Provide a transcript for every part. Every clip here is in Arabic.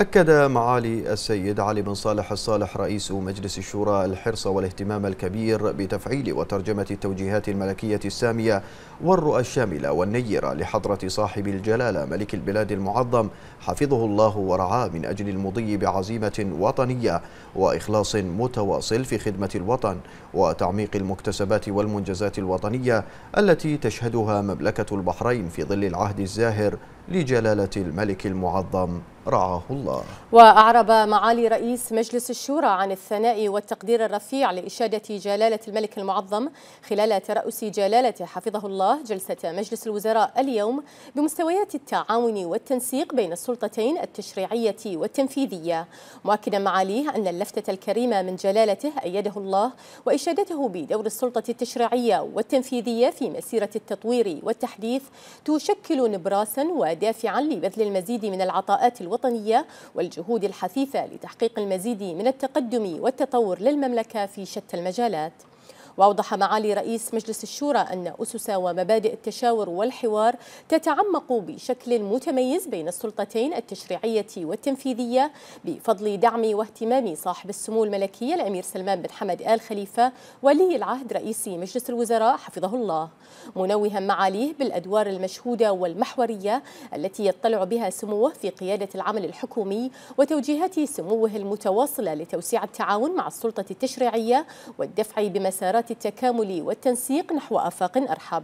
أكد معالي السيد علي بن صالح الصالح رئيس مجلس الشورى الحرص والاهتمام الكبير بتفعيل وترجمة التوجيهات الملكية السامية والرؤى الشاملة والنيرة لحضرة صاحب الجلالة ملك البلاد المعظم حفظه الله ورعاه من أجل المضي بعزيمة وطنية وإخلاص متواصل في خدمة الوطن وتعميق المكتسبات والمنجزات الوطنية التي تشهدها مملكة البحرين في ظل العهد الزاهر لجلالة الملك المعظم رعاه الله وأعرب معالي رئيس مجلس الشورى عن الثناء والتقدير الرفيع لإشادة جلالة الملك المعظم خلال ترأس جلالته حفظه الله جلسة مجلس الوزراء اليوم بمستويات التعاون والتنسيق بين السلطتين التشريعية والتنفيذية مؤكدا معاليه أن اللفتة الكريمة من جلالته أيده الله وإشادته بدور السلطة التشريعية والتنفيذية في مسيرة التطوير والتحديث تشكل نبراسا ودافعا لبذل المزيد من العطاءات الوطنية الوطنية والجهود الحثيثة لتحقيق المزيد من التقدم والتطور للمملكة في شتى المجالات وأوضح معالي رئيس مجلس الشورى أن أسس ومبادئ التشاور والحوار تتعمق بشكل متميز بين السلطتين التشريعية والتنفيذية بفضل دعم واهتمام صاحب السمو الملكية الأمير سلمان بن حمد آل خليفة ولي العهد رئيس مجلس الوزراء حفظه الله منوها معاليه بالأدوار المشهودة والمحورية التي يطلع بها سموه في قيادة العمل الحكومي وتوجيهات سموه المتواصلة لتوسيع التعاون مع السلطة التشريعية والدفع بمسارات التكامل والتنسيق نحو آفاق أرحب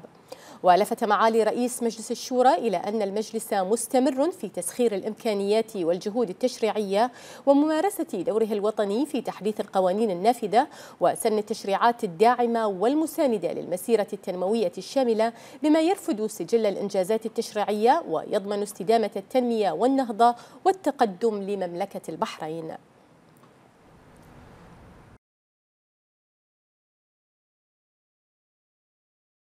ولفت معالي رئيس مجلس الشورى إلى أن المجلس مستمر في تسخير الإمكانيات والجهود التشريعية وممارسة دوره الوطني في تحديث القوانين النافذة وسن التشريعات الداعمة والمساندة للمسيرة التنموية الشاملة بما يرفد سجل الإنجازات التشريعية ويضمن استدامة التنمية والنهضة والتقدم لمملكة البحرين